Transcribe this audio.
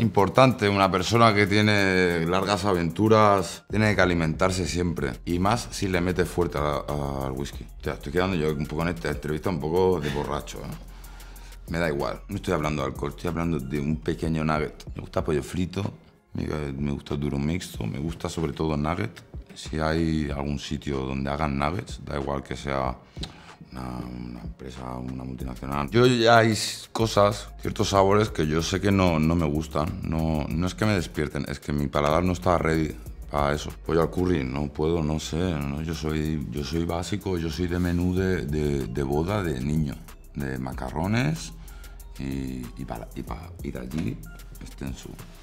importante. Una persona que tiene largas aventuras tiene que alimentarse siempre. Y más si le metes fuerte al whisky. Te estoy quedando yo un poco en esta entrevista un poco de borracho. Me da igual, no estoy hablando de alcohol, estoy hablando de un pequeño nugget. Me gusta pollo frito, me gusta duro mixto, me gusta sobre todo nugget. Si hay algún sitio donde hagan nuggets, da igual que sea una, empresa, una multinacional. Yo ya hay cosas, ciertos sabores que yo sé que no, me gustan. No, no es que me despierten, es que mi paladar no está ready para eso. Voy al curry, no puedo, no sé. Yo, soy, yo soy básico, yo soy de menú de, boda de niño. De macarrones y, para, ir allí, estén de allí este,